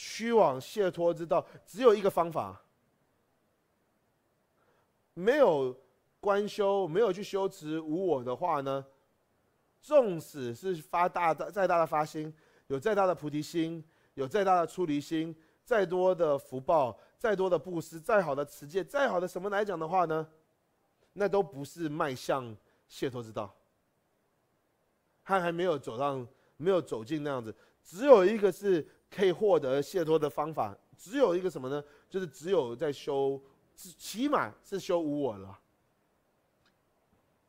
去往解脱之道只有一个方法，没有关修，没有去修持无我的话呢，纵使是发大的再大的发心，有再大的菩提心，有再大的出离心，再多的福报，再多的布施，再好的持戒，再好的什么来讲的话呢，那都不是迈向解脱之道，他还没有走上，没有走进那样子，只有一个是。可以获得解脱的方法，只有一个什么呢？就是只有在修，起码是修无我了。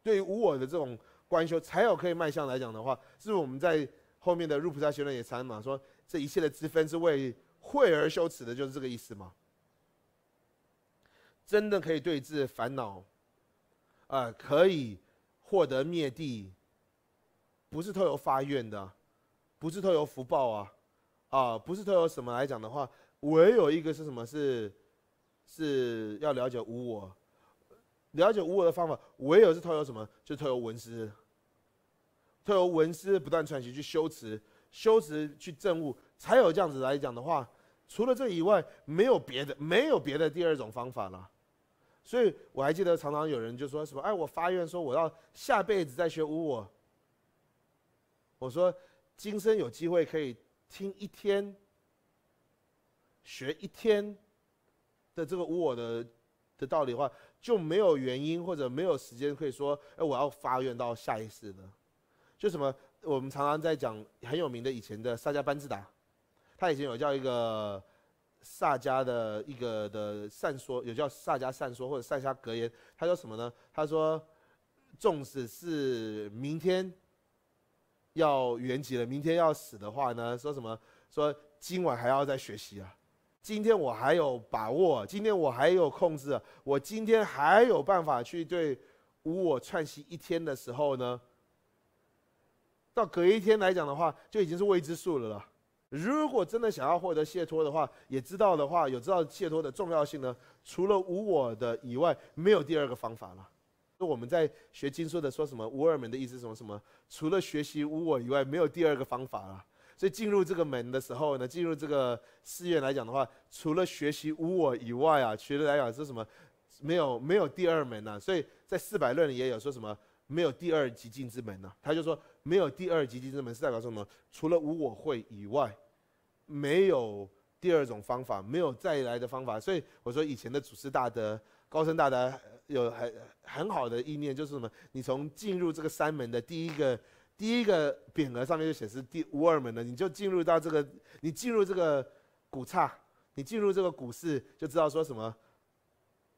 对无我的这种观修，才有可以迈向来讲的话，是我们在后面的入菩萨学论也参嘛，说这一切的之分是为慧而修持的，就是这个意思嘛。真的可以对治烦恼，啊，可以获得灭地，不是偷由发愿的，不是偷由福报啊。啊，不是都有什么来讲的话，唯有一个是什么是，是要了解无我。了解无我的方法，唯有是偷有什么，就偷有文思，偷有文思不断传习去修辞，修辞去证悟，才有这样子来讲的话。除了这以外，没有别的，没有别的第二种方法了。所以我还记得，常常有人就说什么：“哎，我发愿说我要下辈子再学无我。”我说，今生有机会可以。听一天，学一天的这个无我的的道理的话，就没有原因或者没有时间可以说，哎，我要发愿到下一世的，就什么我们常常在讲很有名的以前的萨迦班智达，他以前有叫一个萨迦的一个的善说，有叫萨迦善说或者萨迦格言，他说什么呢？他说，纵使是明天。要圆籍了，明天要死的话呢？说什么？说今晚还要再学习啊？今天我还有把握，今天我还有控制，我今天还有办法去对无我串习一天的时候呢？到隔一天来讲的话，就已经是未知数了啦。如果真的想要获得解脱的话，也知道的话，有知道解脱的重要性呢？除了无我的以外，没有第二个方法了。说我们在学经书的说什么无二门的意思，什么什么，除了学习无我以外，没有第二个方法了。所以进入这个门的时候呢，进入这个寺院来讲的话，除了学习无我以外啊，学来讲是什么，没有没有第二门呢。所以在四百论里也有说什么没有第二极进之门呢？他就说没有第二极进之门，是代表什么？除了无我会以外，没有第二种方法，没有再来的方法。所以我说以前的祖师大德、高僧大德。有很很好的意念，就是什么？你从进入这个山门的第一个第一个匾额上面就显示第无二门的，你就进入到这个，你进入这个古刹，你进入这个古寺，就知道说什么。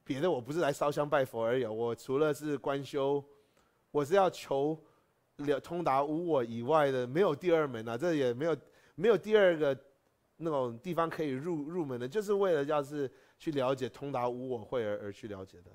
别的我不是来烧香拜佛而已，我除了是观修，我是要求了通达无我以外的，没有第二门啊，这也没有没有第二个那种地方可以入入门的，就是为了要是去了解通达无我会而而去了解的。